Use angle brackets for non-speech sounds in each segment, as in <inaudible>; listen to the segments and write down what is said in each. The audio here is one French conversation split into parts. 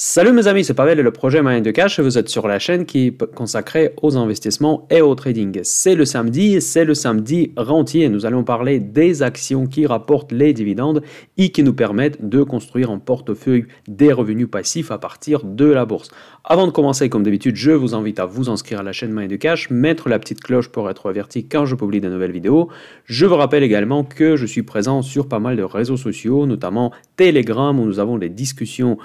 Salut mes amis, c'est Pavel et le projet Moyen de Cash. Vous êtes sur la chaîne qui est consacrée aux investissements et au trading. C'est le samedi c'est le samedi rentier. Nous allons parler des actions qui rapportent les dividendes et qui nous permettent de construire en portefeuille des revenus passifs à partir de la bourse. Avant de commencer, comme d'habitude, je vous invite à vous inscrire à la chaîne Moyen de Cash, mettre la petite cloche pour être averti quand je publie de nouvelles vidéos. Je vous rappelle également que je suis présent sur pas mal de réseaux sociaux, notamment Telegram où nous avons des discussions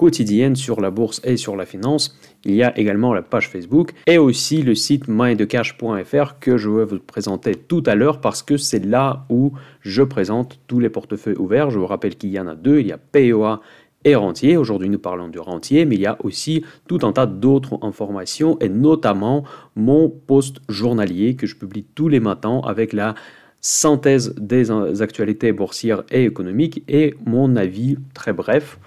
quotidienne sur la bourse et sur la finance. Il y a également la page Facebook et aussi le site mindcash.fr que je vais vous présenter tout à l'heure parce que c'est là où je présente tous les portefeuilles ouverts. Je vous rappelle qu'il y en a deux, il y a POA et rentier. Aujourd'hui, nous parlons du rentier, mais il y a aussi tout un tas d'autres informations et notamment mon post journalier que je publie tous les matins avec la synthèse des euh, actualités boursières et économiques et mon avis très bref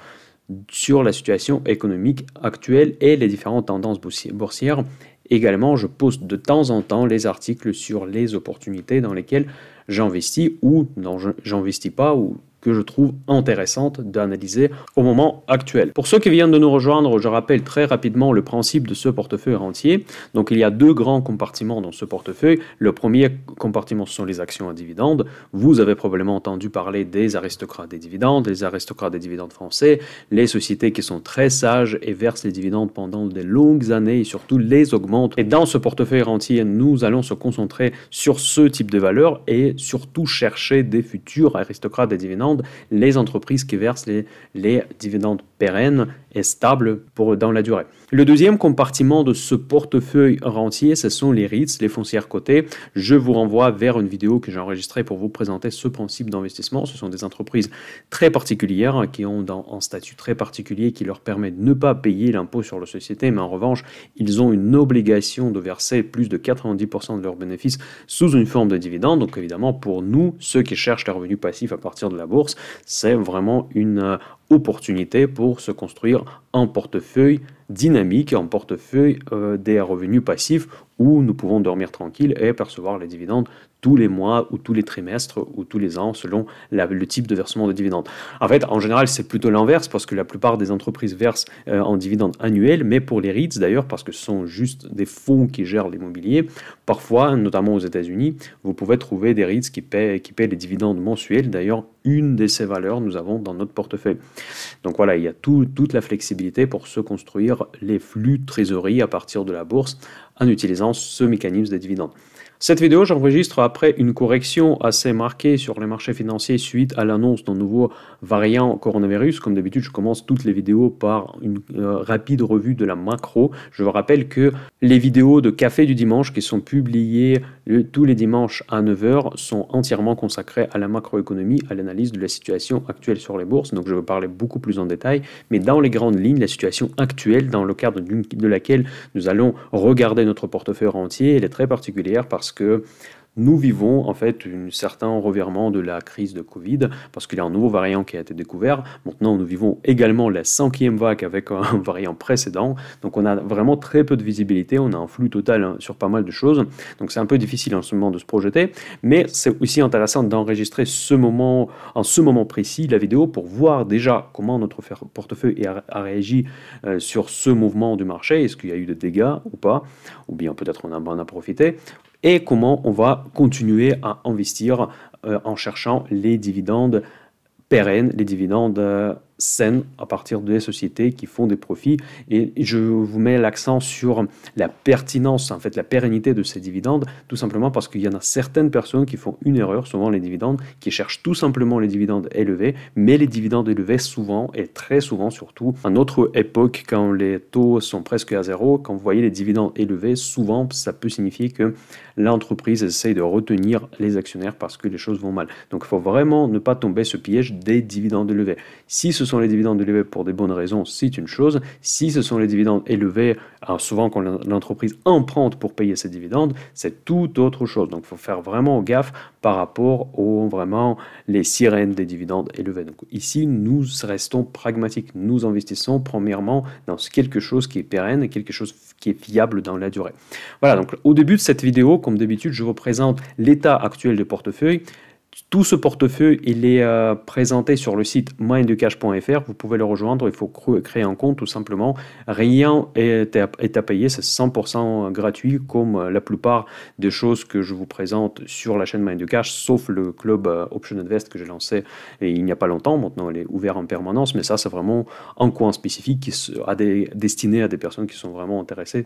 sur la situation économique actuelle et les différentes tendances boursières. Également, je poste de temps en temps les articles sur les opportunités dans lesquelles j'investis ou non, j'investis pas ou que je trouve intéressante d'analyser au moment actuel. Pour ceux qui viennent de nous rejoindre, je rappelle très rapidement le principe de ce portefeuille rentier. Donc il y a deux grands compartiments dans ce portefeuille. Le premier compartiment, ce sont les actions à dividendes. Vous avez probablement entendu parler des aristocrates des dividendes, les aristocrates des dividendes français, les sociétés qui sont très sages et versent les dividendes pendant des longues années et surtout les augmentent. Et dans ce portefeuille rentier, nous allons se concentrer sur ce type de valeurs et surtout chercher des futurs aristocrates des dividendes les entreprises qui versent les dividendes pérenne et stable pour, dans la durée. Le deuxième compartiment de ce portefeuille rentier, ce sont les REITs, les foncières cotées. Je vous renvoie vers une vidéo que j'ai enregistrée pour vous présenter ce principe d'investissement. Ce sont des entreprises très particulières qui ont un statut très particulier qui leur permet de ne pas payer l'impôt sur la société, mais en revanche, ils ont une obligation de verser plus de 90% de leurs bénéfices sous une forme de dividende. Donc évidemment, pour nous, ceux qui cherchent les revenus passifs à partir de la bourse, c'est vraiment une euh, opportunité pour se construire un portefeuille dynamique, un portefeuille euh, des revenus passifs où nous pouvons dormir tranquille et percevoir les dividendes tous les mois ou tous les trimestres ou tous les ans selon le type de versement de dividendes. En fait, en général, c'est plutôt l'inverse parce que la plupart des entreprises versent euh, en dividendes annuels, mais pour les REITs d'ailleurs, parce que ce sont juste des fonds qui gèrent l'immobilier, parfois, notamment aux États-Unis, vous pouvez trouver des REITs qui paient, les dividendes mensuels. D'ailleurs, une de ces valeurs, nous avons dans notre portefeuille. Donc voilà, il y a toute la flexibilité pour se construire les flux trésorerie à partir de la bourse en utilisant ce mécanisme des dividendes. Cette vidéo, j'enregistre après une correction assez marquée sur les marchés financiers suite à l'annonce d'un nouveau variant coronavirus. Comme d'habitude, je commence toutes les vidéos par une euh, rapide revue de la macro. Je vous rappelle que les vidéos de Café du Dimanche qui sont publiées tous les dimanches à 9h sont entièrement consacrées à la macroéconomie, à l'analyse de la situation actuelle sur les bourses. Donc je vais parler beaucoup plus en détail. Mais dans les grandes lignes, la situation actuelle, dans le cadre de laquelle nous allons regarder notre portefeuille entier, elle est très particulière parce que que nous vivons en fait un certain revirement de la crise de Covid parce qu'il y a un nouveau variant qui a été découvert. Maintenant, nous vivons également la cinquième vague avec un <laughs> variant précédent. Donc, on a vraiment très peu de visibilité. On a un flux total hein, sur pas mal de choses. Donc, c'est un peu difficile en ce moment de se projeter. Mais c'est aussi intéressant d'enregistrer ce moment, en ce moment précis, la vidéo pour voir déjà comment notre portefeuille a réagi euh, sur ce mouvement du marché. Est-ce qu'il y a eu des dégâts ou pas Ou bien peut-être on en a profité et comment on va continuer à investir euh, en cherchant les dividendes pérennes, les dividendes euh, saine à partir des sociétés qui font des profits. Et je vous mets l'accent sur la pertinence, en fait, la pérennité de ces dividendes, tout simplement parce qu'il y en a certaines personnes qui font une erreur, souvent les dividendes, qui cherchent tout simplement les dividendes élevés, mais les dividendes élevés souvent et très souvent, surtout en notre époque, quand les taux sont presque à zéro, quand vous voyez les dividendes élevés, souvent ça peut signifier que l'entreprise essaye de retenir les actionnaires parce que les choses vont mal. Donc il faut vraiment ne pas tomber ce piège des dividendes élevés. Si ce les dividendes élevés pour des bonnes raisons, c'est une chose. Si ce sont les dividendes élevés, souvent quand l'entreprise emprunte pour payer ses dividendes, c'est tout autre chose. Donc il faut faire vraiment gaffe par rapport aux vraiment les sirènes des dividendes élevés. Donc ici, nous restons pragmatiques. Nous investissons premièrement dans quelque chose qui est pérenne, quelque chose qui est fiable dans la durée. Voilà, donc au début de cette vidéo, comme d'habitude, je vous présente l'état actuel du portefeuille, tout ce portefeuille, il est euh, présenté sur le site minducash.fr, Vous pouvez le rejoindre. Il faut créer un compte tout simplement. Rien est à, payer. C'est 100% gratuit comme euh, la plupart des choses que je vous présente sur la chaîne Minducash, sauf le club euh, Option Invest que j'ai lancé il n'y a pas longtemps. Maintenant, il est ouvert en permanence. Mais ça, c'est vraiment un coin spécifique qui destiné à des personnes qui sont vraiment intéressées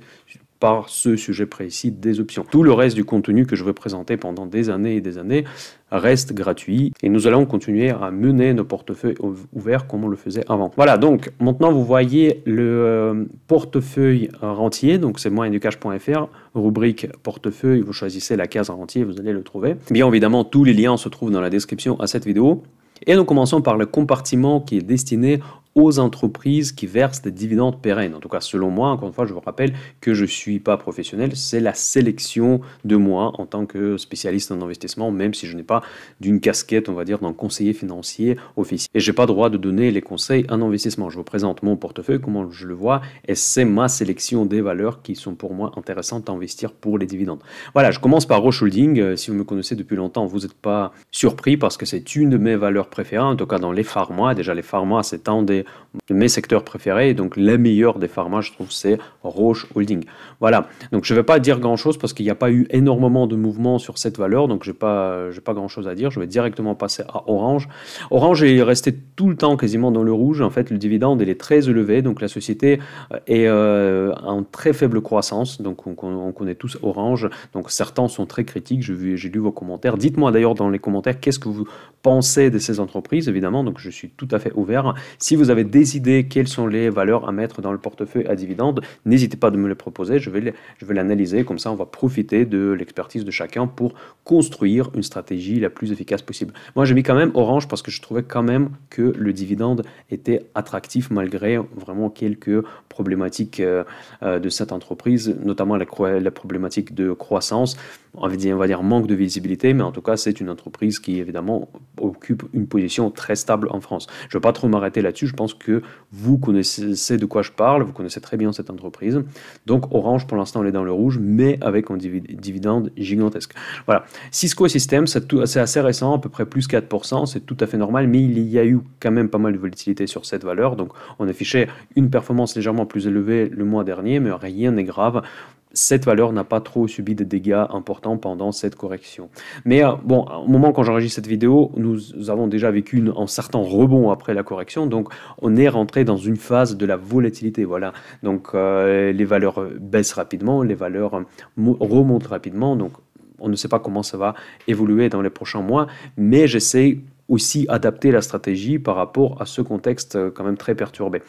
par ce sujet précis des options. Tout le reste du contenu que je vais présenter pendant des années et des années reste gratuit et nous allons continuer à mener nos portefeuilles ouverts comme on le faisait avant. Voilà, donc maintenant vous voyez le euh, portefeuille rentier, donc c'est educache.fr rubrique portefeuille, vous choisissez la case rentier, vous allez le trouver. Bien évidemment, tous les liens se trouvent dans la description à cette vidéo. Et nous commençons par le compartiment qui est destiné aux entreprises qui versent des dividendes pérennes. En tout cas, selon moi, encore une fois, je vous rappelle que je ne suis pas professionnel, c'est la sélection de moi en tant que spécialiste en investissement, même si je n'ai pas d'une casquette, on va dire, d'un conseiller financier officiel. Et je n'ai pas droit de donner les conseils en investissement. Je vous présente mon portefeuille, comment je le vois, et c'est ma sélection des valeurs qui sont pour moi intéressantes à investir pour les dividendes. Voilà, je commence par Roche Holding. Euh, si vous me connaissez depuis longtemps, vous n'êtes pas surpris parce que c'est une de mes valeurs préférées, en tout cas dans les pharma. Déjà, les pharma, c'est un des mes secteurs préférés. donc, la meilleure des pharma, je trouve, c'est Roche Holding. Voilà. Donc, je ne vais pas dire grand-chose parce qu'il n'y a pas eu énormément de mouvements sur cette valeur. Donc, je n'ai pas, pas grand-chose à dire. Je vais directement passer à Orange. Orange est resté tout le temps quasiment dans le rouge. En fait, le dividende, il est très élevé. Donc, la société euh, est euh, en très faible croissance. Donc, on, connaît tous Orange. Donc, certains sont très critiques. J'ai lu vos commentaires. Dites-moi d'ailleurs dans les commentaires qu'est-ce que vous pensez de ces entreprises, évidemment. Donc, je suis tout à fait ouvert. Si vous des idées, quelles sont les valeurs à mettre dans le portefeuille à dividendes, n'hésitez pas de me les proposer, je vais l'analyser, comme ça on va profiter de l'expertise de chacun pour construire une stratégie la plus efficace possible. Moi j'ai mis quand même Orange parce que je trouvais quand même que le dividende était attractif malgré vraiment quelques problématiques euh, euh, de cette entreprise, notamment la, problématique de croissance, on va, dire, manque de visibilité, mais en tout cas c'est une entreprise qui évidemment occupe une position très stable en France. Je ne veux pas trop m'arrêter là-dessus, je pense que vous connaissez de quoi je parle, vous connaissez très bien cette entreprise. Donc Orange, pour l'instant, elle est dans le rouge, mais avec un dividende gigantesque. Voilà. Cisco Systems, c'est assez récent, à peu près plus 4%, c'est tout à fait normal, mais il y a eu quand même pas mal de volatilité sur cette valeur. Donc on affichait une performance légèrement plus élevée le mois dernier, mais rien n'est grave cette valeur n'a pas trop subi de dégâts importants pendant cette correction. Mais euh, bon, au moment quand j'enregistre cette vidéo, nous avons déjà vécu un certain rebond après la correction, donc on est rentré dans une phase de la volatilité. Voilà, donc euh, les valeurs baissent rapidement, les valeurs euh, remontent rapidement, donc on ne sait pas comment ça va évoluer dans les prochains mois, mais j'essaie aussi adapter la stratégie par rapport à ce contexte euh, quand même très perturbé.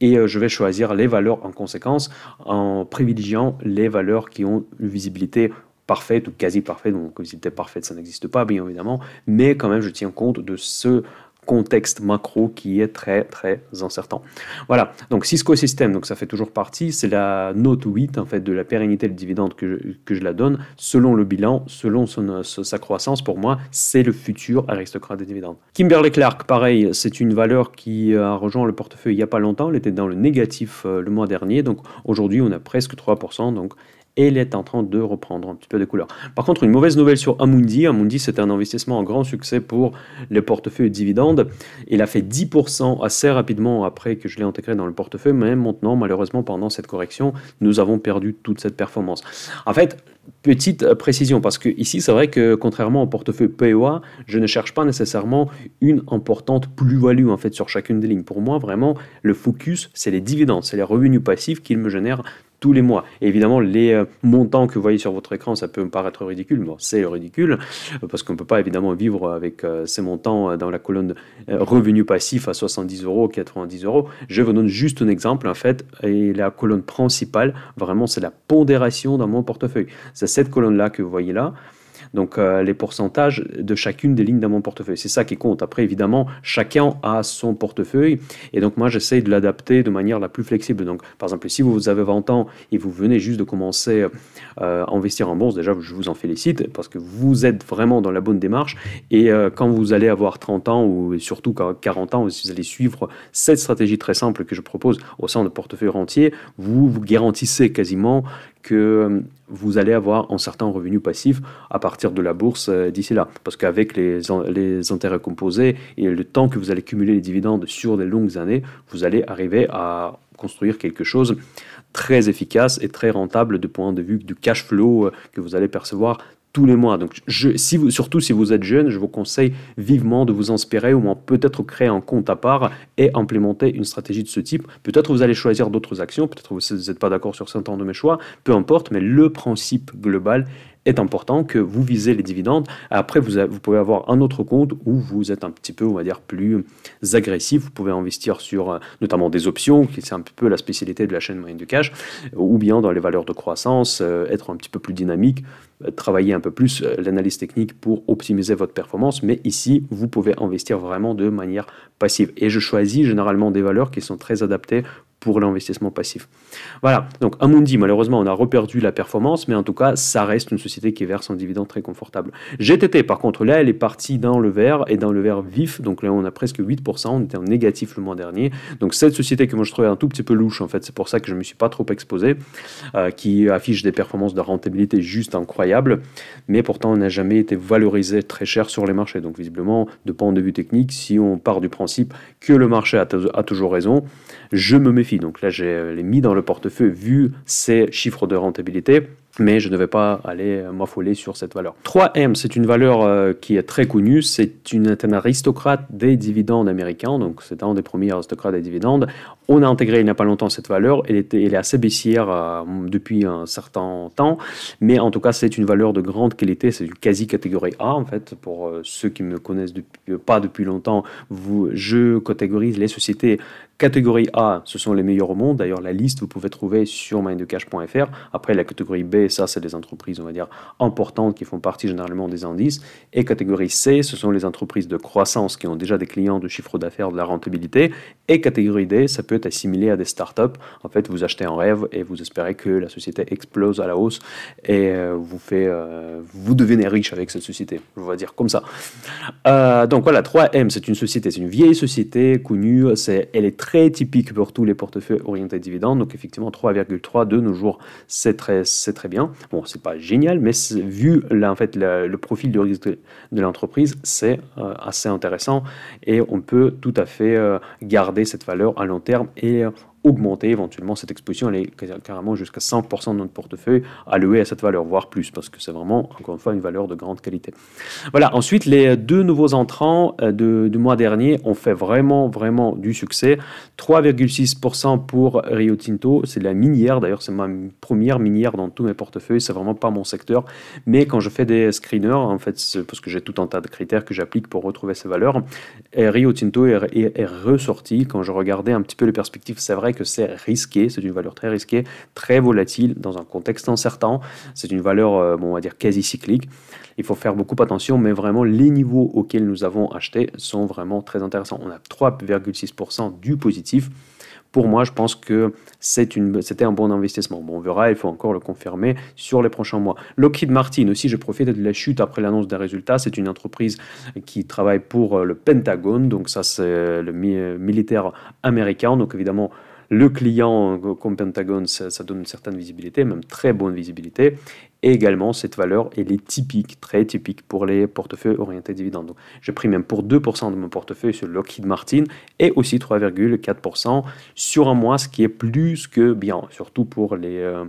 Et euh, je vais choisir les valeurs en conséquence en privilégiant les valeurs qui ont une visibilité parfaite ou quasi parfaite, donc visibilité parfaite ça n'existe pas bien évidemment, mais quand même je tiens compte de ce contexte macro qui est très très incertain. Voilà, donc Cisco System, donc ça fait toujours partie, c'est la note 8 en fait de la pérennité de dividendes que je, la donne, selon le bilan, selon sa croissance, pour moi c'est le futur aristocrate des dividendes. Kimberly Clark, pareil, c'est une valeur qui euh, a rejoint le portefeuille il n'y a pas longtemps, elle était dans le négatif euh, le mois dernier, donc aujourd'hui on a presque 3%, donc elle est en train de reprendre un petit peu de couleur. Par contre, une mauvaise nouvelle sur Amundi. Amundi, c'est un investissement en grand succès pour le portefeuille dividendes. Il a fait 10% assez rapidement après que je l'ai intégré dans le portefeuille, mais maintenant, malheureusement, pendant cette correction, nous avons perdu toute cette performance. En fait, Petite euh, précision, parce que ici, c'est vrai que contrairement au portefeuille PEA, je ne cherche pas nécessairement une importante plus-value en fait sur chacune des lignes. Pour moi, vraiment, le focus, c'est les dividendes, c'est les revenus passifs qu'ils me génèrent tous les mois. évidemment, les euh, montants que vous voyez sur votre écran, ça peut me paraître ridicule. Bon, c'est ridicule euh, parce qu'on ne peut pas évidemment vivre avec ces montants dans la colonne revenus passifs à 70 euros, 90 euros. Je vous donne juste un exemple en fait. Et la colonne principale, vraiment, c'est la pondération dans mon portefeuille. C'est cette colonne-là que vous voyez là. Donc euh, les pourcentages de chacune des lignes dans mon portefeuille. C'est ça qui compte. Après, évidemment, chacun a son portefeuille. Et donc moi, j'essaye de l'adapter de manière la plus flexible. Donc par exemple, si vous avez 20 ans et vous venez juste de commencer euh, à investir en bourse, déjà, je vous en félicite parce que vous êtes vraiment dans la bonne démarche. Et euh, quand vous allez avoir 30 ans ou surtout 40 ans, si vous allez suivre cette stratégie très simple que je propose au sein de portefeuille rentier, vous vous garantissez quasiment que euh, vous allez avoir un certain revenu passif à partir de la bourse euh, d'ici là. Parce qu'avec les, les, intérêts composés et le temps que vous allez cumuler les dividendes sur des longues années, vous allez arriver à construire quelque chose très efficace et très rentable du point de vue du cash flow euh, que vous allez percevoir tous les mois. Donc, je, si vous, surtout si vous êtes jeune, je vous conseille vivement de vous inspirer, au moins peut-être créer un compte à part et implémenter une stratégie de ce type. Peut-être vous allez choisir d'autres actions, peut-être vous n'êtes pas d'accord sur certains de mes choix, peu importe, mais le principe global est important que vous visez les dividendes. Après, vous, vous, pouvez avoir un autre compte où vous êtes un petit peu, on va dire, plus agressif. Vous pouvez investir sur euh, notamment des options, qui c'est un peu la spécialité de la chaîne moyenne de cash, euh, ou bien dans les valeurs de croissance, euh, être un petit peu plus dynamique, travailler un peu plus l'analyse technique pour optimiser votre performance. Mais ici, vous pouvez investir vraiment de manière passive. Et je choisis généralement des valeurs qui sont très adaptées pour l'investissement passif. Voilà, donc Amundi, malheureusement, on a reperdu la performance, mais en tout cas, ça reste une société qui verse un dividende très confortable. GTT, par contre, là, elle est partie dans le vert et dans le vert vif, donc là, on a presque 8%, on était en négatif le mois dernier. Donc cette société que moi je trouvais un tout petit peu louche, en fait, c'est pour ça que je ne me suis pas trop exposé, euh, qui affiche des performances de rentabilité juste incroyables, mais pourtant, on n'a jamais été valorisé très cher sur les marchés. Donc visiblement, de point de vue technique, si on part du principe que le marché a toujours raison, je me méfie. Donc là, je l'ai euh, mis dans le portefeuille vu ces chiffres de rentabilité mais je ne vais pas aller euh, m'affoler sur cette valeur. 3M, c'est une valeur euh, qui est très connue, c'est un aristocrate des dividendes américains, donc c'est un des premiers aristocrates des dividendes. On a intégré il n'y a pas longtemps cette valeur, elle, est, elle est assez baissière euh, depuis un certain temps, mais en tout cas c'est une valeur de grande qualité, c'est du quasi catégorie A en fait. Pour euh, ceux qui me connaissent euh, pas depuis longtemps, je catégorise les sociétés Catégorie A, ce sont les meilleurs au monde. D'ailleurs, la liste, vous pouvez trouver sur mindecash.fr. Après, la catégorie B, ça, c'est des entreprises, on va dire, importantes qui font partie généralement des indices. Et catégorie C, ce sont les entreprises de croissance qui ont déjà des clients, de chiffre d'affaires, de la rentabilité. Et catégorie D, ça peut assimilé à des startups. En fait, vous achetez un rêve et vous espérez que la société explose à la hausse et euh, vous, fait, euh, vous devenez riche avec cette société. Je vais dire comme ça. Euh, donc voilà, 3M, c'est une société, c'est une vieille société connue. C'est, elle est très typique pour tous les portefeuilles orientés dividendes. Donc effectivement, 3,3 de nos jours, c'est très, très bien. Bon, c'est pas génial, mais vu là, en fait, le profil de risque de, l'entreprise, c'est assez intéressant et on peut tout à fait garder cette valeur à long terme et euh, augmenter éventuellement cette exposition, est carrément jusqu'à 100% de notre portefeuille allouée à cette valeur, voire plus, parce que c'est vraiment, encore une fois, une valeur de grande qualité. Voilà, ensuite, les euh, deux nouveaux entrants euh, de, du mois dernier ont fait vraiment, vraiment du succès. 3,6% pour Rio Tinto, c'est la minière, d'ailleurs, c'est ma première minière dans tous mes portefeuilles, c'est vraiment pas mon secteur, mais quand je fais des screeners, en fait, parce que j'ai tout un tas de critères que j'applique pour retrouver ces valeurs, et Rio Tinto est ressorti quand je regardais un petit peu les perspectives, c'est vrai que c'est risqué. C'est une valeur très risquée, très volatile dans un contexte incertain. C'est une valeur, euh, bon, on va dire, quasi cyclique. Il faut faire beaucoup attention, mais vraiment, les niveaux auxquels nous avons acheté sont vraiment très intéressants. On a 3,6% du positif pour moi, je pense que c'était un bon investissement. Bon, on verra, il faut encore le confirmer sur les prochains mois. Lockheed Martin aussi, je profite de la chute après l'annonce des résultats. C'est une entreprise qui travaille pour euh, le Pentagone, donc ça c'est le militaire américain. Donc évidemment, le client euh, comme Pentagone, ça, donne une certaine visibilité, même très bonne visibilité. Et également, cette valeur, elle est typique, très typique pour les portefeuilles orientés dividendes. Je j'ai pris même pour 2% de mon portefeuille sur Lockheed Martin et aussi 3,4% sur un mois, ce qui est plus que bien, surtout pour les... Euh,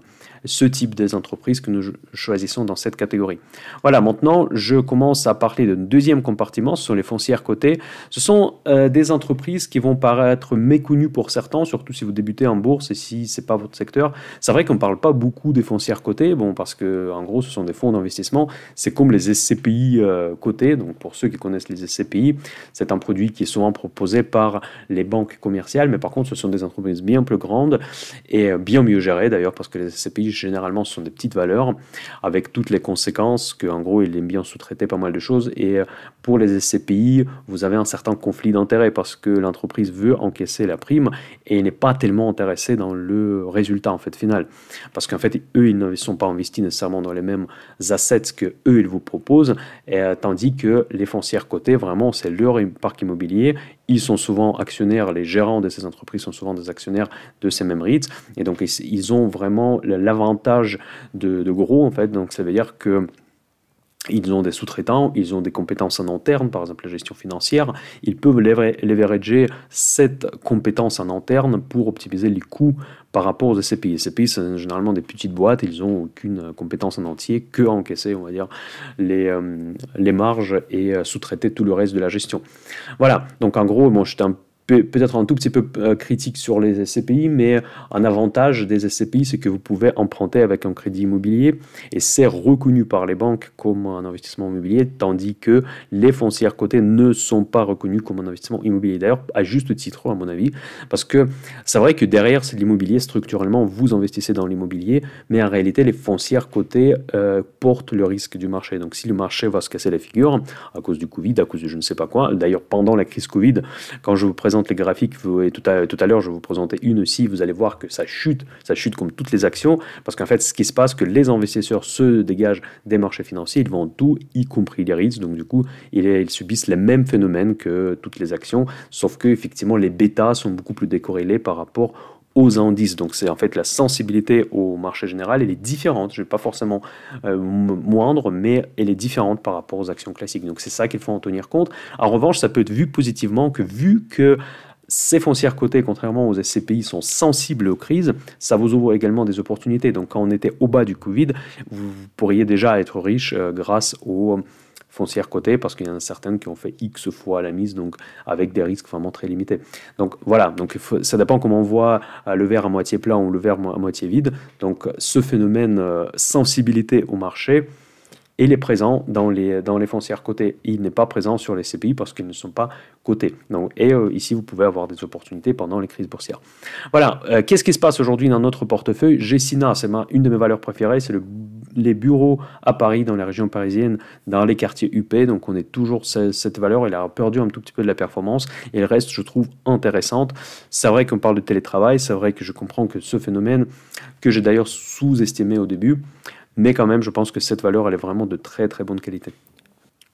ce type des entreprises que nous choisissons dans cette catégorie. Voilà, maintenant, je commence à parler d'un deuxième compartiment, ce sont les foncières cotées. Ce sont euh, des entreprises qui vont paraître méconnues pour certains, surtout si vous débutez en bourse et si ce n'est pas votre secteur. C'est vrai qu'on ne parle pas beaucoup des foncières cotées, bon, parce que en gros, ce sont des fonds d'investissement. C'est comme les SCPI euh, cotées. cotés. Donc, pour ceux qui connaissent les SCPI, c'est un produit qui est souvent proposé par les banques commerciales, mais par contre, ce sont des entreprises bien plus grandes et euh, bien mieux gérées d'ailleurs, parce que les SCPI généralement, ce sont des petites valeurs, avec toutes les conséquences que qu'en gros, il aime bien sous-traiter pas mal de choses. Et euh, pour les SCPI, vous avez un certain conflit d'intérêt parce que l'entreprise veut encaisser la prime et n'est pas tellement intéressée dans le résultat en fait final. Parce qu'en fait, eux, ils ne sont pas investis nécessairement dans les mêmes assets que eux, ils vous proposent, et, euh, tandis que les foncières cotées, vraiment, c'est leur parc immobilier, ils sont souvent actionnaires, les gérants de ces entreprises sont souvent des actionnaires de ces mêmes REITs. Et donc, ils, ont vraiment l'avantage de, gros, en fait. Donc, ça veut dire que ils ont des sous-traitants, ils ont des compétences en interne, par exemple la gestion financière. Ils peuvent leverager cette compétence en interne pour optimiser les coûts par rapport aux SCPI. Les SCPI, c'est généralement des petites boîtes, ils n'ont aucune compétence en entier, que encaisser, on va dire, les, euh, les marges et euh, sous-traiter tout le reste de la gestion. Voilà, donc en gros, moi j'étais un peut-être un tout petit peu euh, critique sur les SCPI, mais un avantage des SCPI, c'est que vous pouvez emprunter avec un crédit immobilier et c'est reconnu par les banques comme un investissement immobilier, tandis que les foncières cotées ne sont pas reconnues comme un investissement immobilier. D'ailleurs, à juste titre, à mon avis, parce que c'est vrai que derrière, c'est l'immobilier, structurellement, vous investissez dans l'immobilier, mais en réalité, les foncières cotées euh, portent le risque du marché. Donc si le marché va se casser la figure à cause du Covid, à cause de je ne sais pas quoi, d'ailleurs, pendant la crise Covid, quand je vous présente les graphiques, et tout à, tout à l'heure je vous présentais une aussi, vous allez voir que ça chute, ça chute comme toutes les actions, parce qu'en fait ce qui se passe, que les investisseurs se dégagent des marchés financiers, ils vendent tout, y compris les risques donc du coup ils, ils subissent les mêmes phénomènes que toutes les actions, sauf que effectivement les bêtas sont beaucoup plus décorrélés par rapport aux indices. Donc c'est en fait la sensibilité au marché général, elle est différente. Je ne vais pas forcément euh, moindre, mais elle est différente par rapport aux actions classiques. Donc c'est ça qu'il faut en tenir compte. En revanche, ça peut être vu positivement que vu que ces foncières cotées, contrairement aux SCPI, sont sensibles aux crises, ça vous ouvre également des opportunités. Donc quand on était au bas du Covid, vous pourriez déjà être riche euh, grâce aux foncière cotées parce qu'il y en a certaines qui ont fait X fois la mise, donc avec des risques vraiment très limités. Donc voilà, donc ça dépend comment on voit euh, le verre à moitié plein ou le verre à moitié vide. Donc ce phénomène euh, sensibilité au marché, il est présent dans les, dans les foncières cotées. Il n'est pas présent sur les CPI parce qu'ils ne sont pas cotés. Donc, et euh, ici, vous pouvez avoir des opportunités pendant les crises boursières. Voilà, qu'est-ce qui se passe aujourd'hui dans notre portefeuille Gessina, c'est une de mes valeurs préférées, c'est le les bureaux à Paris, dans la région parisienne, dans les quartiers UP. Donc on est toujours cette valeur. Elle a perdu un tout petit peu de la performance. Et le reste, je trouve intéressante. C'est vrai qu'on parle de télétravail. C'est vrai que je comprends que ce phénomène, que j'ai d'ailleurs sous-estimé au début, mais quand même, je pense que cette valeur, elle est vraiment de très très bonne qualité.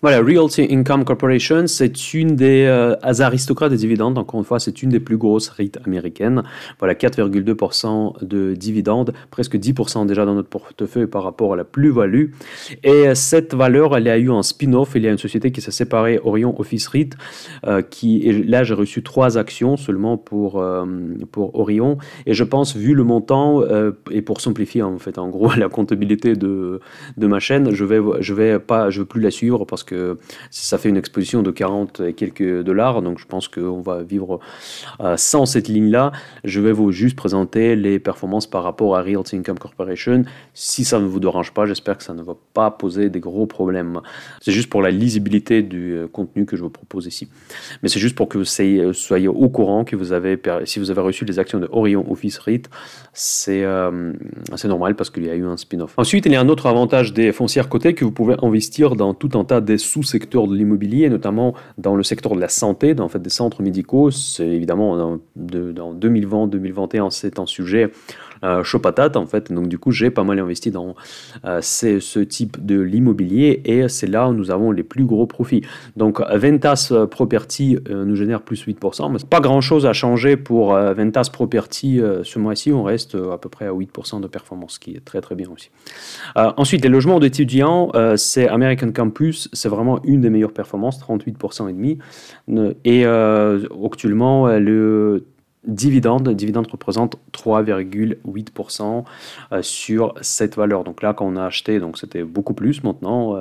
Voilà, Realty Income Corporation, c'est une des euh, aristocrates des dividendes. Encore une fois, c'est une des plus grosses REIT américaines. Voilà, 4,2% de dividendes, presque 10% déjà dans notre portefeuille par rapport à la plus-value. Et euh, cette valeur, elle a eu un spin-off. Il y a une société qui s'est séparée, Orion Office REIT, euh, qui, et là, j'ai reçu trois actions seulement pour, pour Orion. Et je pense, vu le montant, et pour simplifier, en fait, en gros, <laughs> la comptabilité de, de ma chaîne, je vais, je vais pas, je veux plus la suivre parce que ça fait une exposition de 40 et quelques dollars, donc je pense qu'on va vivre euh, sans cette ligne-là. Je vais vous juste présenter les performances par rapport à Realty Income Corporation. Si ça ne vous dérange pas, j'espère que ça ne va pas poser des gros problèmes. C'est juste pour la lisibilité du euh, contenu que je vous propose ici. Mais c'est juste pour que vous soyez euh, au courant que vous avez, si vous avez reçu des actions de Orion Office REIT, c'est assez normal parce qu'il y a eu un spin-off. Ensuite, il y a un autre avantage des foncières cotées que vous pouvez investir dans tout un tas de sous-secteurs de l'immobilier, notamment dans le secteur de la santé, dans fait, des centres médicaux. C'est évidemment dans, 2020-2021, c'est un sujet euh, chaud patate en fait. Donc du coup, j'ai pas mal investi dans euh, ce type de l'immobilier et c'est là où nous avons les plus gros profits. Donc Ventas Property euh, nous génère plus 8%, mais pas grand-chose à changer pour Ventas Property ce mois-ci. On reste à peu près à 8% de performance, ce qui est très très bien aussi. ensuite, les logements d'étudiants, c'est American Campus, c'est vraiment une des meilleures performances, 38% et demi. Et euh, actuellement, euh, le dividende, dividende représente 3,8% euh, sur cette valeur. Donc là, quand on a acheté, donc c'était beaucoup plus maintenant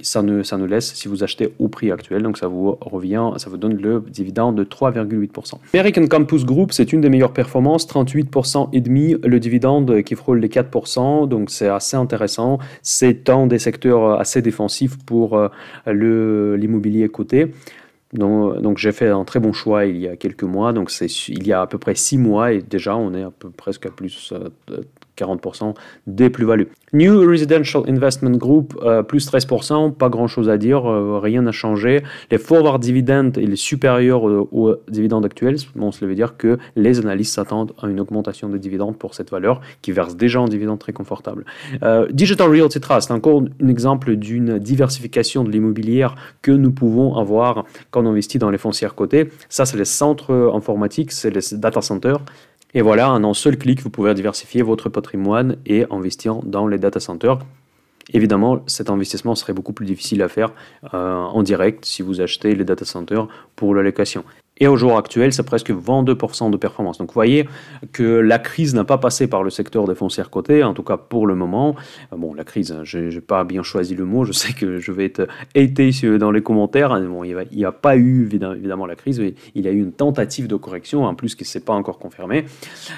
ça nous, ça nous laisse, si vous achetez au prix actuel, donc ça vous revient, ça vous donne le dividende de 3,8%. American Campus Group, c'est une des meilleures performances, 38% et demi, le dividende qui frôle les 4%, donc c'est assez intéressant. C'est un des secteurs assez défensifs pour euh, l'immobilier coté. Donc, donc j'ai fait un très bon choix il y a quelques mois, donc il y a à peu près 6 mois et déjà on est à peu presque à plus euh, 40% des plus-values. New Residential Investment Group, euh, plus 13%, pas grand-chose à dire, euh, rien n'a changé. Les forward dividendes, il est supérieur aux, dividendes actuels. Bon, cela veut dire que les analystes s'attendent à une augmentation des dividendes pour cette valeur qui verse déjà en dividendes très confortable. Euh, Digital Realty Trust, encore un exemple d'une diversification de l'immobilière que nous pouvons avoir quand on investit dans les foncières cotées. Ça, c'est les centres informatiques, c'est les data centers. Et voilà, en un seul clic, vous pouvez diversifier votre patrimoine et investir dans les data centers. Évidemment, cet investissement serait beaucoup plus difficile à faire euh, en direct si vous achetez les data centers pour l'allocation. Et au jour actuel, c'est presque 22% de performance. Donc vous voyez que la crise n'a pas passé par le secteur des foncières cotées, en tout cas pour le moment. Euh, bon, la crise, hein, je n'ai pas bien choisi le mot, je sais que je vais être été euh, dans les commentaires. Hein, bon, il n'y a, pas eu évidemment la crise, il y a eu une tentative de correction, en plus qui ne s'est pas encore confirmée.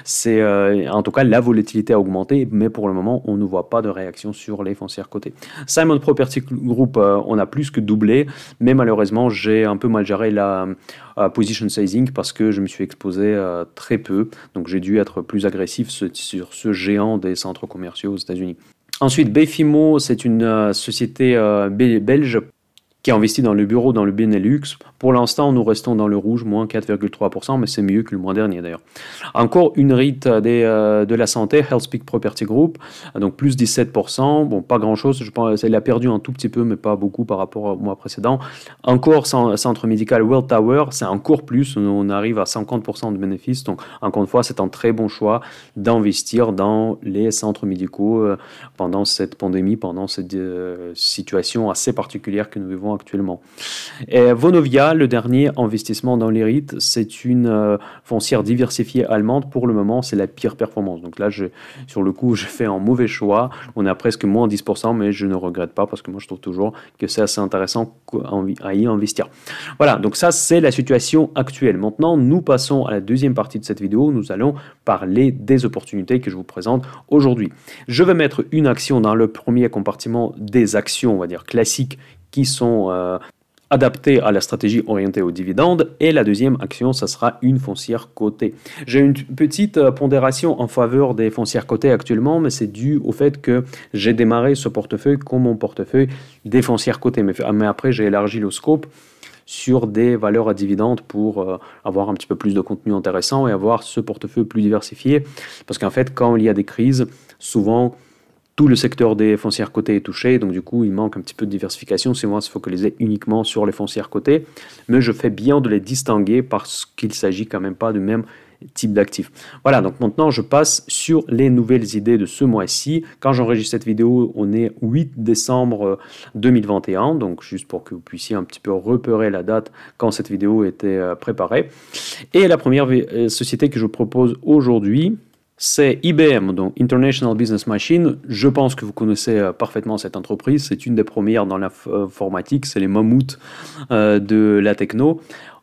C'est euh, en tout cas la volatilité a augmenté, mais pour le moment, on ne voit pas de réaction sur les foncières cotées. Simon Property Group, on a plus que doublé, mais malheureusement, j'ai un peu mal géré la position sizing parce que je me suis exposé euh, très peu, donc j'ai dû être plus agressif sur ce géant des centres commerciaux aux États-Unis. Ensuite, Befimo, c'est une euh, société euh, belge qui a investi dans le bureau dans le Benelux. Pour l'instant, nous restons dans le rouge, moins 4,3%, mais c'est mieux que le mois dernier d'ailleurs. Encore une rite des, euh, de la santé, Healthpeak Property Group, donc plus 17%. Bon, pas grand-chose, je pense elle a perdu un tout petit peu, mais pas beaucoup par rapport au mois précédent. Encore centre médical World Tower, c'est encore plus, on arrive à 50% de bénéfices. Donc, encore une fois, c'est un très bon choix d'investir dans les centres médicaux euh, pendant cette pandémie, pendant cette euh, situation assez particulière que nous vivons actuellement. Et Vonovia, le dernier investissement dans les c'est une euh, foncière diversifiée allemande. Pour le moment, c'est la pire performance. Donc là, sur le coup, j'ai fait un mauvais choix. On a presque moins 10%, mais je ne regrette pas parce que moi, je trouve toujours que c'est assez intéressant à y investir. Voilà, donc ça, c'est la situation actuelle. Maintenant, nous passons à la deuxième partie de cette vidéo. Nous allons parler des opportunités que je vous présente aujourd'hui. Je vais mettre une action dans le premier compartiment des actions, on va dire classiques, qui sont euh, adaptés à la stratégie orientée aux dividendes. Et la deuxième action, ça sera une foncière cotée. J'ai une petite euh, pondération en faveur des foncières cotées actuellement, mais c'est dû au fait que j'ai démarré ce portefeuille comme mon portefeuille des foncières cotées. Mais, après, j'ai élargi le scope sur des valeurs à dividendes pour euh, avoir un petit peu plus de contenu intéressant et avoir ce portefeuille plus diversifié. Parce qu'en fait, quand il y a des crises, souvent tout le secteur des foncières cotées est touché, donc du coup, il manque un petit peu de diversification. C'est moi se focaliser uniquement sur les foncières cotées, mais je fais bien de les distinguer parce qu'il s'agit quand même pas du même type d'actifs. Voilà, donc maintenant je passe sur les nouvelles idées de ce mois-ci. Quand j'enregistre cette vidéo, on est 8 décembre 2021, euh, donc juste pour que vous puissiez un petit peu repérer la date quand cette vidéo était euh, préparée. Et la première euh, société que je propose aujourd'hui, c'est IBM, donc International Business Machine. Je pense que vous connaissez euh, parfaitement cette entreprise. C'est une des premières dans l'informatique. C'est les mammouths euh, de la techno.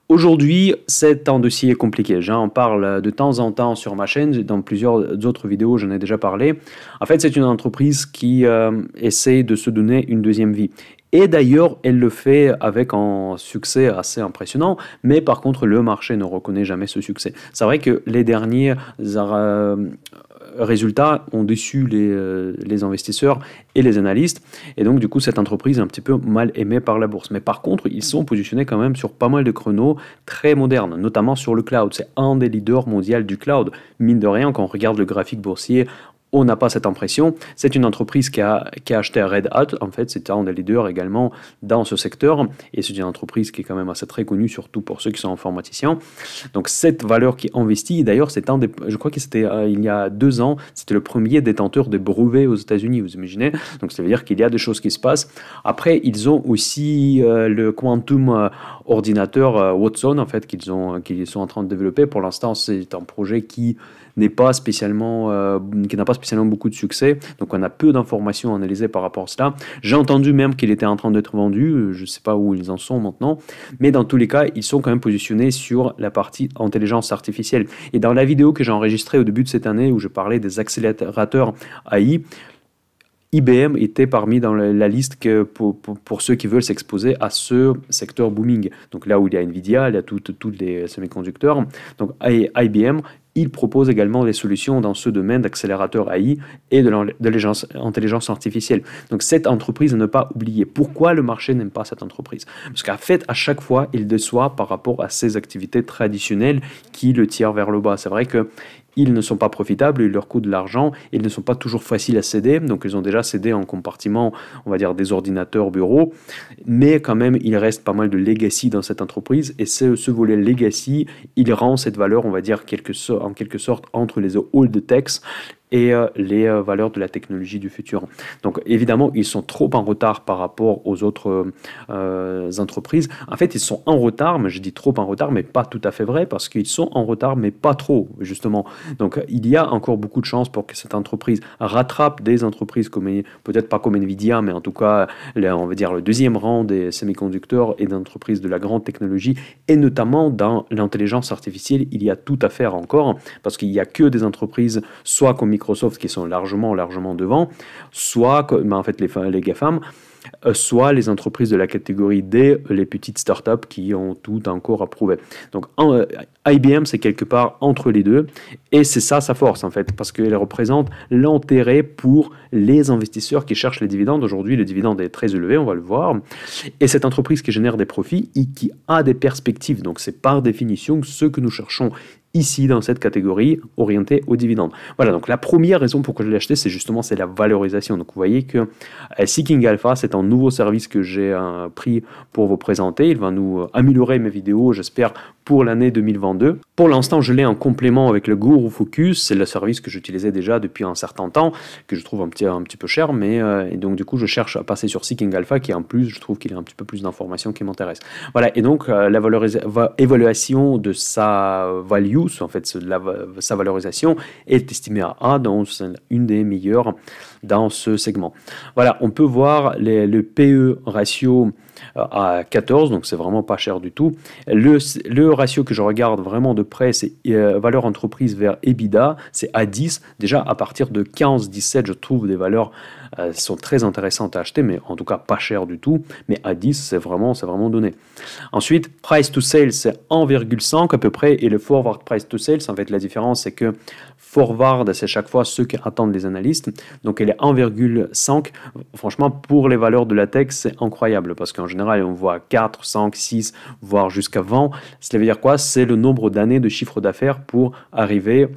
Aujourd'hui, c'est un dossier compliqué. J'en parle de temps en temps sur ma chaîne, dans plusieurs autres vidéos, j'en ai déjà parlé. En fait, c'est une entreprise qui euh, essaie de se donner une deuxième vie. Et d'ailleurs, elle le fait avec un succès assez impressionnant, mais par contre, le marché ne reconnaît jamais ce succès. C'est vrai que les derniers euh, résultats ont déçu euh, les, investisseurs et les analystes, et donc du coup, cette entreprise est un petit peu mal aimée par la bourse. Mais par contre, ils sont positionnés quand même sur pas mal de chronos très modernes, notamment sur le cloud. C'est un des leaders mondiaux du cloud. Mine de rien, quand on regarde le graphique boursier, on n'a pas cette impression. C'est une entreprise qui a, acheté Red Hat. En fait, c'est un des leaders également dans ce secteur. Et c'est une entreprise qui est quand même assez très connue, surtout pour ceux qui sont informaticiens. Donc, cette valeur qui investit, d'ailleurs, c'est un des, je crois que c'était euh, il y a deux ans, c'était le premier détenteur de brevets aux États-Unis, vous imaginez. Donc, ça veut dire qu'il y a des choses qui se passent. Après, ils ont aussi euh, le quantum euh, ordinateur Watson, en fait, qu'ils qu'ils sont en train de développer. Pour l'instant, c'est un projet qui pas spécialement, euh, qui n'a pas spécialement beaucoup de succès. Donc on a peu d'informations analysées par rapport à cela. J'ai entendu même qu'il était en train d'être vendu. Euh, je ne sais pas où ils en sont maintenant, mais dans tous les cas, ils sont quand même positionnés sur la partie intelligence artificielle. Et dans la vidéo que j'ai enregistrée au début de cette année où je parlais des accélérateurs AI, IBM était parmi dans la liste que pour, ceux qui veulent s'exposer à ce secteur booming. Donc là où il y a Nvidia, il y a tous les semi-conducteurs. Donc IBM, il propose également des solutions dans ce domaine d'accélérateur AI et de l'intelligence artificielle. Donc cette entreprise, ne pas oublier. Pourquoi le marché n'aime pas cette entreprise Parce qu'en fait, à chaque fois, il déçoit par rapport à ses activités traditionnelles qui le tirent vers le bas. C'est vrai que ils ne sont pas profitables, ils leur coûtent de l'argent, ils ne sont pas toujours faciles à céder, donc ils ont déjà cédé en compartiment, on va dire, des ordinateurs bureaux, mais quand même, il reste pas mal de legacy dans cette entreprise, et ce, ce volet legacy, il rend cette valeur, on va dire, en quelque sorte, entre les old techs et euh, les euh, valeurs de la technologie du futur. Donc évidemment, ils sont trop en retard par rapport aux autres euh, entreprises. En fait, ils sont en retard, mais je dis trop en retard, mais pas tout à fait vrai, parce qu'ils sont en retard, mais pas trop, justement. Donc il y a encore beaucoup de chances pour que cette entreprise rattrape des entreprises comme, peut-être pas comme Nvidia, mais en tout cas, on va dire le deuxième rang des semi-conducteurs et d'entreprises de la grande technologie, et notamment dans l'intelligence artificielle, il y a tout à faire encore, parce qu'il n'y a que des entreprises, soit comme Microsoft qui sont largement, largement devant, soit comme ben, en fait, les, les GAFAM, euh, soit les entreprises de la catégorie D, euh, les petites startups qui ont tout encore à prouver. Donc euh, IBM, c'est quelque part entre les deux, et c'est ça sa force en fait, parce qu'elle représente l'intérêt pour les investisseurs qui cherchent les dividendes. Aujourd'hui, le dividende est très élevé, on va le voir, et cette entreprise qui génère des profits et qui a des perspectives. Donc c'est par définition ce que nous cherchons ici dans cette catégorie orientée aux dividendes. Voilà, donc la première raison pour que je l'ai acheté, c'est justement c'est la valorisation. Donc vous voyez que euh, Seeking Alpha, c'est un nouveau service que j'ai euh, pris pour vous présenter. Il va nous euh, améliorer mes vidéos, j'espère, pour l'année 2022. Pour l'instant, je l'ai en complément avec le Guru Focus. C'est le service que j'utilisais déjà depuis un certain temps, que je trouve un petit, un petit peu cher, mais et donc du coup, je cherche à passer sur Seeking Alpha, qui en plus, je trouve qu'il a un petit peu plus d'informations qui m'intéressent. Voilà, et donc la va, évaluation de sa value en fait, sa valorisation est estimée à A, donc c'est une des meilleures dans ce segment. Voilà, on peut voir le PE ratio à 14, donc c'est vraiment pas cher du tout. Le, le, ratio que je regarde vraiment de près, c'est euh, valeur entreprise vers EBITDA, c'est à 10. Déjà, à partir de 15, 17, je trouve des valeurs euh, sont très intéressantes à acheter, mais en tout cas pas cher du tout. Mais à 10, c'est vraiment, c'est vraiment donné. Ensuite, price to sales, c'est 1,5 à peu près, et le forward price to sales, en fait, la différence, c'est que forward, c'est chaque fois ce qu'attendent les analystes. Donc elle est 1,5. Franchement, pour les valeurs de la tech, c'est incroyable parce qu'en général, on voit 4, 5, 6, voire jusqu'à 20. Cela veut dire quoi C'est le nombre d'années de chiffre d'affaires pour arriver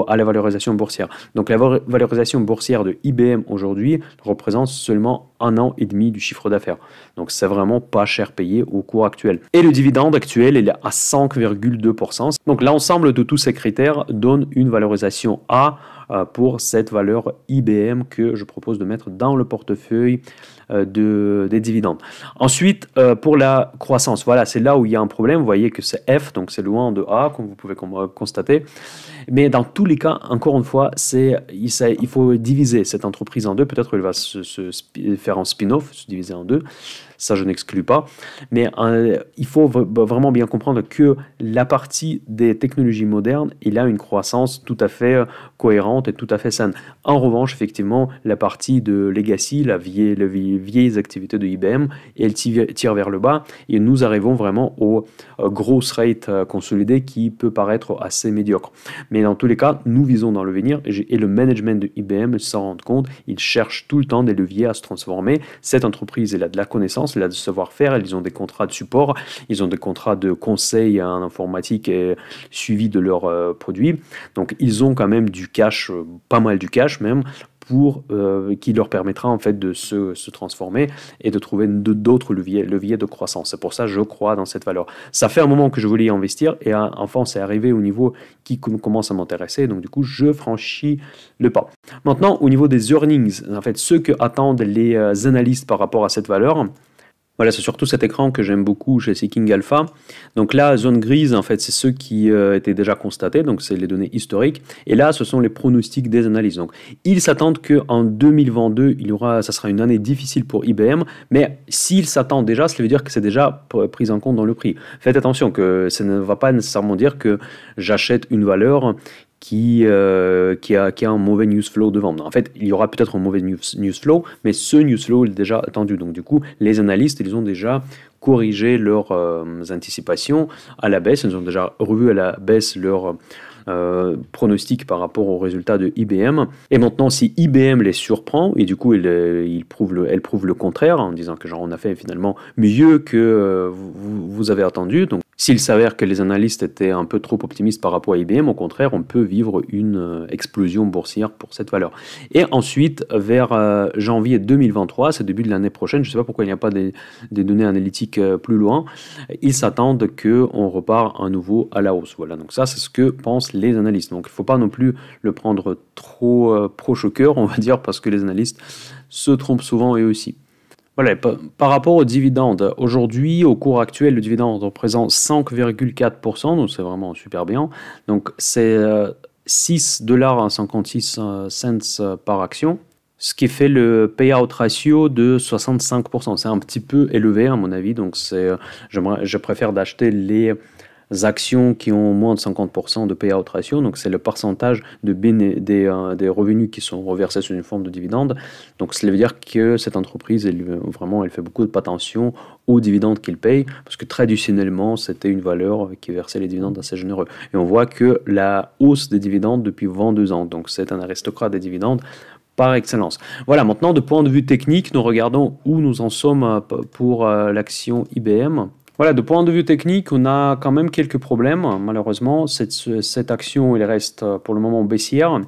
à la valorisation boursière. Donc la valorisation boursière de IBM aujourd'hui représente seulement un an et demi du chiffre d'affaires. Donc c'est vraiment pas cher payé au cours actuel. Et le dividende actuel, est à 5,2%. Donc l'ensemble de tous ces critères donne une valorisation A euh, pour cette valeur IBM que je propose de mettre dans le portefeuille euh, des dividendes. Ensuite, euh, pour la croissance, voilà, c'est là où il y a un problème. Vous voyez que c'est F, donc c'est loin de A, comme vous pouvez constater. Mais dans tous les cas, encore une fois, il, faut diviser cette entreprise en deux. Peut-être qu'elle va se, se faire en spin-off, se diviser en deux ça je n'exclus pas. Mais euh, il faut bah, vraiment bien comprendre que la partie des technologies modernes, il a une croissance tout à fait euh, cohérente et tout à fait saine. En revanche, effectivement, la partie de legacy, la vieille, les vieilles activités de IBM, elle tire vers le bas et nous arrivons vraiment au euh, gross rate consolidé qui peut paraître assez médiocre. Mais dans tous les cas, nous visons dans le venir et le management de IBM s'en rend compte, il cherche tout le temps des leviers à se transformer. Cette entreprise, elle a de la connaissance compétences, savoir-faire, ils ont des contrats de support, ils ont des contrats de conseil en informatique et suivi de leurs euh, produits. Donc ils ont quand même du cash, euh, pas mal du cash même, pour, euh, qui leur permettra en fait de se, transformer et de trouver d'autres leviers, de croissance. C'est pour ça que je crois dans cette valeur. Ça fait un moment que je voulais y investir et enfin c'est arrivé au niveau qui commence à m'intéresser. Donc du coup, je franchis le pas. Maintenant, au niveau des earnings, en fait, ce que attendent les analystes par rapport à cette valeur, voilà, c'est surtout cet écran que j'aime beaucoup chez Seeking Alpha. Donc là, zone grise, en fait, c'est ce qui euh, était déjà constaté, donc c'est les données historiques. Et là, ce sont les pronostics des analyses. Donc, ils s'attendent qu'en 2022, il y aura, ça sera une année difficile pour IBM, mais s'ils s'attendent déjà, cela veut dire que c'est déjà pris en compte dans le prix. Faites attention que ça ne va pas nécessairement dire que j'achète une valeur qui, euh, qui, a, qui, a, un mauvais news flow devant. En fait, il y aura peut-être un mauvais news, flow, mais ce news flow est déjà attendu. Donc, du coup, les analystes, ils ont déjà corrigé leurs euh, anticipations à la baisse. Ils ont déjà revu à la baisse leur euh, pronostics par rapport aux résultats de IBM. Et maintenant, si IBM les surprend, et du coup, prouve elle prouve le contraire en disant que genre on a fait finalement mieux que vous, vous avez attendu, donc s'il s'avère que les analystes étaient un peu trop optimistes par rapport à IBM, au contraire, on peut vivre une euh, explosion boursière pour cette valeur. Et ensuite, vers euh, janvier 2023, c'est début de l'année prochaine, je ne sais pas pourquoi il n'y a pas des, données analytiques euh, plus loin, ils s'attendent qu'on repart à nouveau à la hausse. Voilà, donc ça, c'est ce que pensent les analystes. Donc il ne faut pas non plus le prendre trop proche au cœur, <laughs> on va dire, parce que les analystes se trompent souvent eux aussi par rapport au dividende, aujourd'hui, au cours actuel, le dividende représente 5,4%, donc c'est vraiment super bien. Donc c'est 6,56 euh, euh, cents euh, par action, ce qui fait le payout ratio de 65%. C'est un petit peu élevé à mon avis, donc je préfère d'acheter les actions qui ont moins de 50% de payout ratio, donc c'est le pourcentage de des, euh, des, revenus qui sont reversés sous une forme de dividende. Donc cela veut dire que cette entreprise, elle, vraiment, elle fait beaucoup de attention aux dividendes qu'elle paye, parce que traditionnellement, c'était une valeur qui versait les dividendes assez généreux. Et on voit que la hausse des dividendes depuis 22 ans, donc c'est un aristocrate des dividendes, par excellence. Voilà, maintenant, de point de vue technique, nous regardons où nous en sommes euh, pour euh, l'action IBM de point de vue technique, on a quand même quelques problèmes. Malheureusement, cette, action, elle reste euh, pour le moment baissière.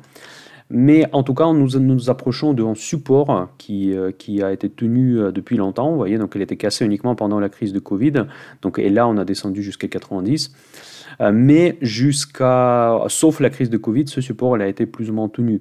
Mais en tout cas, nous nous approchons d'un support qui, euh, qui, a été tenu euh, depuis longtemps. Vous voyez, donc elle était cassée uniquement pendant la crise de Covid. Donc, et là, on a descendu jusqu'à 90. Euh, mais jusqu'à, sauf la crise de Covid, ce support elle a été plus ou moins tenu.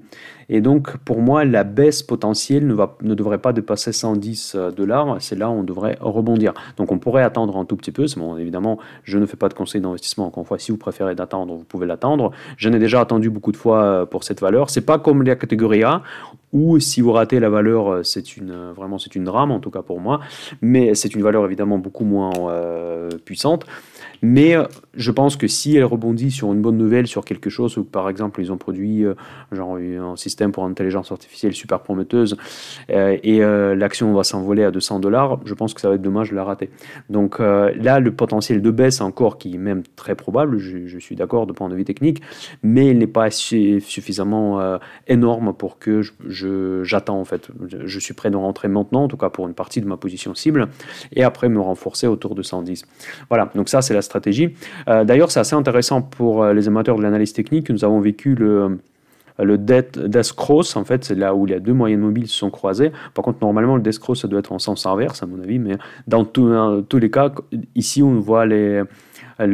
Et donc, pour moi, la baisse potentielle ne, va, ne devrait pas dépasser 110 euh, dollars. C'est là où on devrait rebondir. Donc, on pourrait attendre un tout petit peu. Bon, évidemment, je ne fais pas de conseil d'investissement. Encore une fois, si vous préférez d'attendre, vous pouvez l'attendre. J'en ai déjà attendu beaucoup de fois euh, pour cette valeur. C'est pas comme la catégorie A où si vous ratez la valeur, c'est une vraiment c'est une drame en tout cas pour moi. Mais c'est une valeur évidemment beaucoup moins puissante. Mais euh, je pense que si elle rebondit sur une bonne nouvelle, sur quelque chose, ou par exemple ils ont produit euh, genre un système pour intelligence artificielle super prometteuse, euh, et l'action va s'envoler à 200 dollars, je pense que ça va être dommage de la rater. Donc là, le potentiel de baisse encore, qui est même très probable, je, je suis d'accord de point de vue technique, mais il n'est pas suffisamment énorme pour que j'attends en fait. Je suis prêt de rentrer maintenant, en tout cas pour une partie de ma position cible, et après me renforcer autour de 110. Voilà, donc ça c'est la stratégie euh, d'ailleurs, c'est assez intéressant pour euh, les amateurs de l'analyse technique. Nous avons vécu le euh, death cross, en fait, c'est là où les deux moyennes mobiles se sont croisées. Par contre, normalement, le death cross, ça doit être en sens inverse, à mon avis, mais dans, tous les cas, ici, on voit le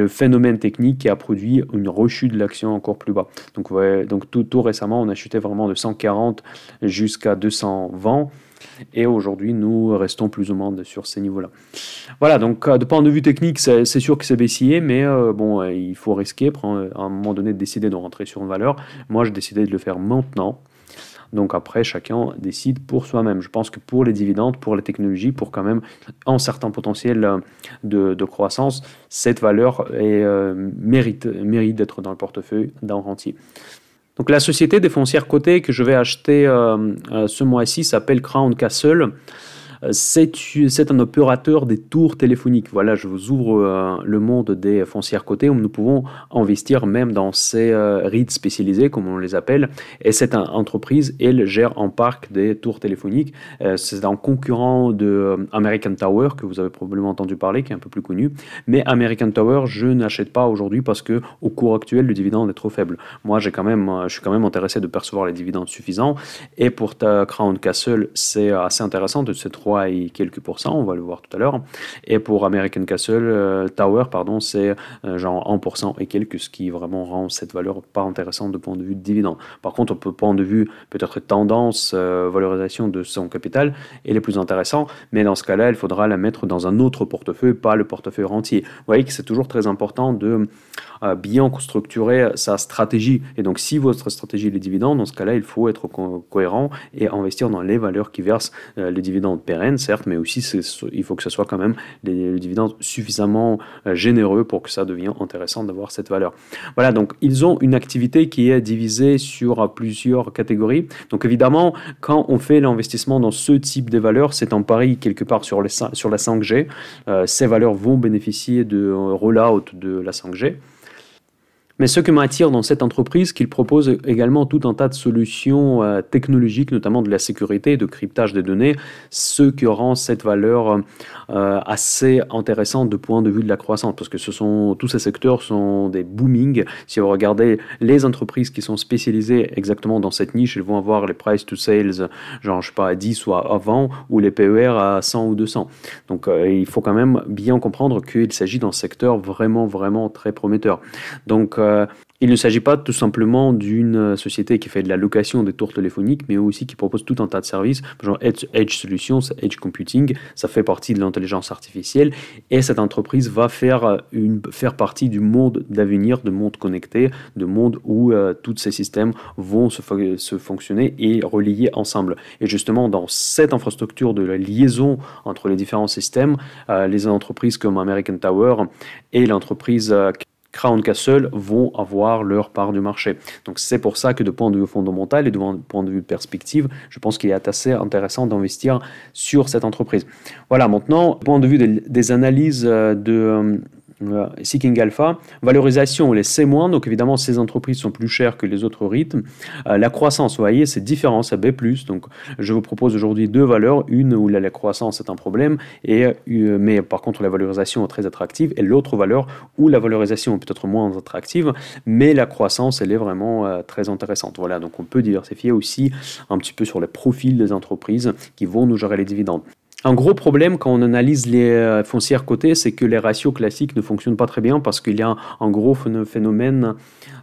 phénomène technique qui a produit une rechute de l'action encore plus bas. Donc, tout, tout récemment, on a chuté vraiment de 140 jusqu'à 220. Et aujourd'hui, nous restons plus ou moins sur ces niveaux-là. Voilà, donc euh, de point de vue technique, c'est sûr que c'est baissier, mais euh, bon, euh, il faut risquer, prendre, à un moment donné, de décider de rentrer sur une valeur. Moi, je décidé de le faire maintenant. Donc après, chacun décide pour soi-même. Je pense que pour les dividendes, pour les technologies, pour quand même un certain potentiel de, croissance, cette valeur mérite, mérite d'être dans le portefeuille d'un rentier. Donc la société des foncières cotées que je vais acheter euh, euh, ce mois-ci s'appelle Crown Castle. Euh, c'est un opérateur des tours téléphoniques. Voilà, je vous ouvre euh, le monde des foncières cotées où nous pouvons investir même dans ces euh, rides spécialisées, comme on les appelle. Et cette entreprise, elle gère en parc des tours téléphoniques. c'est un concurrent de American Tower que vous avez probablement entendu parler, qui est un peu plus connu. Mais American Tower, je n'achète pas aujourd'hui parce que au cours actuel, le dividende est trop faible. Moi, j'ai quand même, je suis quand même intéressé de percevoir les dividendes suffisants. Et pour Crown Castle, c'est assez intéressant de se trouver et quelques pourcents, on va le voir tout à l'heure. Et pour American Castle euh, Tower, pardon, c'est euh, genre 1% et quelques, ce qui vraiment rend cette valeur pas intéressante de point de vue de dividende. Par contre, peut point de vue peut-être tendance, euh, valorisation de son capital, elle est plus intéressants mais dans ce cas-là, il faudra la mettre dans un autre portefeuille, pas le portefeuille rentier. Vous voyez que c'est toujours très important de euh, bien structurer sa stratégie. Et donc, si votre stratégie est les dividendes, dans ce cas-là, il faut être cohérent et investir dans les valeurs qui versent euh, les dividendes pérennes, certes, mais aussi il faut que ce soit quand même des dividendes suffisamment euh, généreux pour que ça devienne intéressant d'avoir cette valeur. Voilà, donc ils ont une activité qui est divisée sur plusieurs catégories. Donc évidemment, quand on fait l'investissement dans ce type de valeurs, c'est en pari quelque part sur, sur la 5G. ces valeurs vont bénéficier de rollout de la 5G. Mais ce que m'attire dans cette entreprise, qu'il propose également tout un tas de solutions euh, technologiques, notamment de la sécurité, de cryptage des données, ce qui rend cette valeur euh, assez intéressante de point de vue de la croissance, parce que ce sont, tous ces secteurs sont des booming. Si vous regardez les entreprises qui sont spécialisées exactement dans cette niche, elles vont avoir les price to sales, genre, je sais pas, à 10 ou à 20, ou les PER à 100 ou 200. Donc euh, il faut quand même bien comprendre qu'il s'agit d'un secteur vraiment, vraiment très prometteur. Donc euh, il ne s'agit pas tout simplement d'une euh, société qui fait de la location des tours téléphoniques, mais aussi qui propose tout un tas de services, genre Edge, Solutions, Edge Computing, ça fait partie de l'intelligence artificielle, et cette entreprise va faire, euh, une, faire partie du monde d'avenir, de monde connecté, de monde où tous ces systèmes vont se, fonctionner et relier ensemble. Et justement, dans cette infrastructure de la liaison entre les différents systèmes, les entreprises comme American Tower et l'entreprise Crown Castle vont avoir leur part du marché. Donc c'est pour ça que de point de vue fondamental et de point de vue perspective, je pense qu'il est assez intéressant d'investir sur cette entreprise. Voilà, maintenant, point de vue des analyses euh, de euh, euh, Seeking Alpha. Valorisation, les C-, donc évidemment, ces entreprises sont plus chères que les autres rythmes. Euh, la croissance, vous voyez, c'est différent, c'est B+. Donc, je vous propose aujourd'hui deux valeurs, une où la, croissance est un problème, et, euh, mais par contre, la valorisation est très attractive, et l'autre valeur où la valorisation est peut-être moins attractive, mais la croissance, elle est vraiment très intéressante. Voilà, donc on peut diversifier aussi un petit peu sur les profils des entreprises qui vont nous gérer les dividendes. Un gros problème quand on analyse les euh, foncières cotées, c'est que les ratios classiques ne fonctionnent pas très bien parce qu'il y a un gros phénomène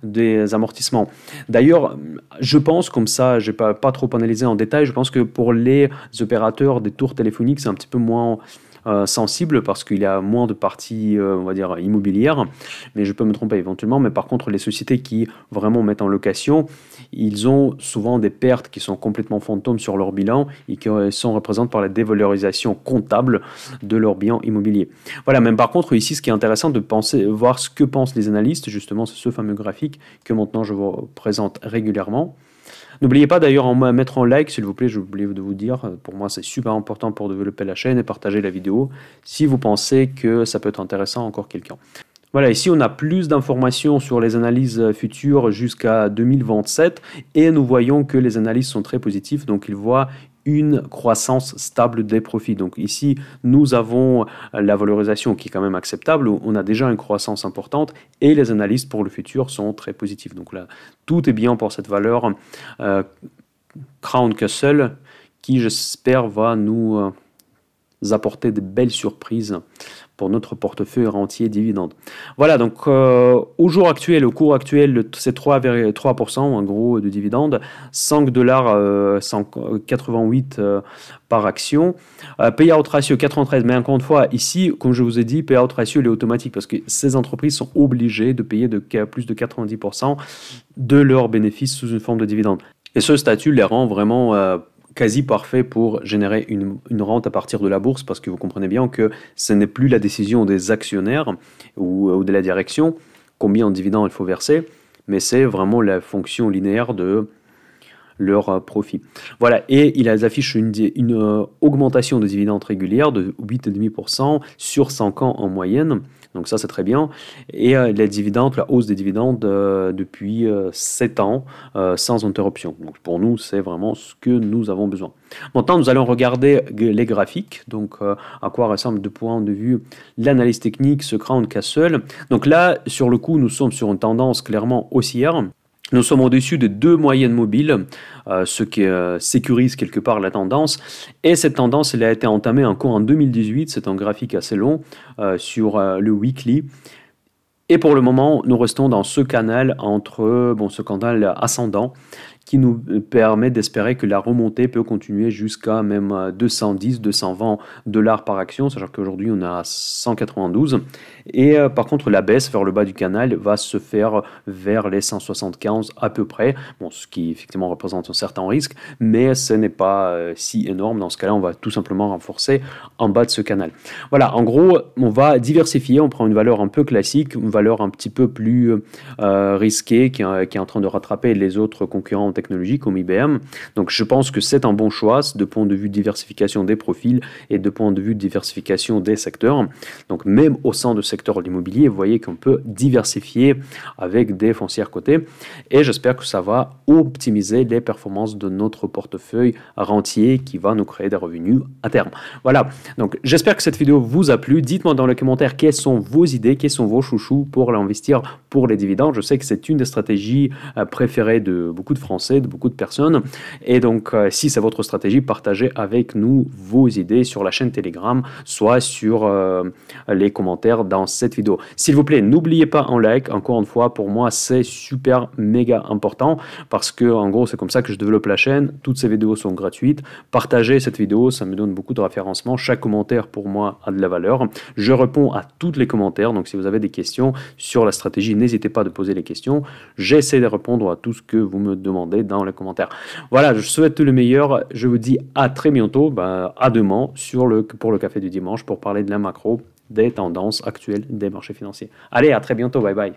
des amortissements. D'ailleurs, je pense, comme ça, je n'ai pas, trop analysé en détail, je pense que pour les opérateurs des tours téléphoniques, c'est un petit peu moins euh, sensible parce qu'il y a moins de parties, euh, on va dire, immobilières. Mais je peux me tromper éventuellement. Mais par contre, les sociétés qui vraiment mettent en location, ils ont souvent des pertes qui sont complètement fantômes sur leur bilan et qui euh, sont représentées par la dévalorisation comptable de leur bilan immobilier. Voilà, même par contre, ici, ce qui est intéressant de penser, voir ce que pensent les analystes, justement, c'est ce fameux graphique que maintenant je vous présente régulièrement. N'oubliez pas d'ailleurs à mettre un like, s'il vous plaît, j'ai oublié de vous dire, pour moi c'est super important pour développer la chaîne et partager la vidéo si vous pensez que ça peut être intéressant encore quelqu'un. Voilà, ici on a plus d'informations sur les analyses futures jusqu'à 2027 et nous voyons que les analyses sont très positives, donc ils voient une croissance stable des profits. Donc ici, nous avons la valorisation qui est quand même acceptable, on a déjà une croissance importante et les analyses pour le futur sont très positives. Donc là, tout est bien pour cette valeur euh, Crown Castle qui j'espère va nous euh, apporter de belles surprises pour notre portefeuille rentier dividende. Voilà, donc euh, au jour actuel, au cours actuel, c'est 3%, en gros de dividende, 5 dollars 188 euh, euh, par action. payout ratio 93, mais encore une fois, ici, comme je vous ai dit, payout ratio il est automatique parce que ces entreprises sont obligées de payer de, plus de 90% de leurs bénéfices sous une forme de dividende. Et ce statut les rend vraiment quasi parfait pour générer une, rente à partir de la bourse parce que vous comprenez bien que ce n'est plus la décision des actionnaires ou, de la direction combien de dividendes il faut verser, mais c'est vraiment la fonction linéaire de leur profit. Voilà, et ils affichent une, une euh, augmentation de dividendes régulière de 8,5% sur 5 ans en moyenne, donc ça, c'est très bien. Et euh, les dividendes, la hausse des dividendes euh, depuis 7 euh, ans sans interruption. Donc pour nous, c'est vraiment ce que nous avons besoin. Maintenant, nous allons regarder les graphiques, donc à quoi ressemble de point de vue l'analyse technique, ce Crown Castle. Donc là, sur le coup, nous sommes sur une tendance clairement haussière. Nous sommes au-dessus de deux moyennes mobiles, euh, ce qui euh, sécurise quelque part la tendance. Et cette tendance, elle a été entamée encore en 2018, c'est un graphique assez long, euh, sur le weekly. Et pour le moment, nous restons dans ce canal entre, bon, ce canal ascendant qui nous permet d'espérer que la remontée peut continuer jusqu'à même 210, euh, 220 dollars par action, sachant qu'aujourd'hui on est à 192. Et euh, par contre, la baisse vers le bas du canal va se faire vers les 175 à peu près, bon, ce qui effectivement représente un certain risque, mais ce n'est pas euh, si énorme. Dans ce cas-là, on va tout simplement renforcer en bas de ce canal. Voilà, en gros, on va diversifier, on prend une valeur un peu classique, une valeur un petit peu plus risquée qui, qui, est en train de rattraper les autres concurrents technologie comme IBM. Donc je pense que c'est un bon choix de point de vue diversification des profils et de point de vue diversification des secteurs. Donc même au sein du secteur de l'immobilier, vous voyez qu'on peut diversifier avec des foncières cotées et j'espère que ça va optimiser les performances de notre portefeuille rentier qui va nous créer des revenus à terme. Voilà, donc j'espère que cette vidéo vous a plu. Dites-moi dans les commentaires quelles sont vos idées, quels sont vos chouchous pour l'investir pour les dividendes. Je sais que c'est une des stratégies euh, préférées de beaucoup de Français de beaucoup de personnes. Et donc, euh, si c'est votre stratégie, partagez avec nous vos idées sur la chaîne Telegram, soit sur euh, les commentaires dans cette vidéo. S'il vous plaît, n'oubliez pas un like. Encore une fois, pour moi, c'est super méga important parce que, en gros, c'est comme ça que je développe la chaîne. Toutes ces vidéos sont gratuites. Partagez cette vidéo, ça me donne beaucoup de référencement. Chaque commentaire pour moi a de la valeur. Je réponds à tous les commentaires. Donc, si vous avez des questions sur la stratégie, n'hésitez pas de poser les questions. J'essaie de répondre à tout ce que vous me demandez dans les commentaires. Voilà, je souhaite le meilleur. Je vous dis à très bientôt, ben, à demain sur le, pour le café du dimanche pour parler de la macro, des tendances actuelles des marchés financiers. Allez, à très bientôt. Bye bye.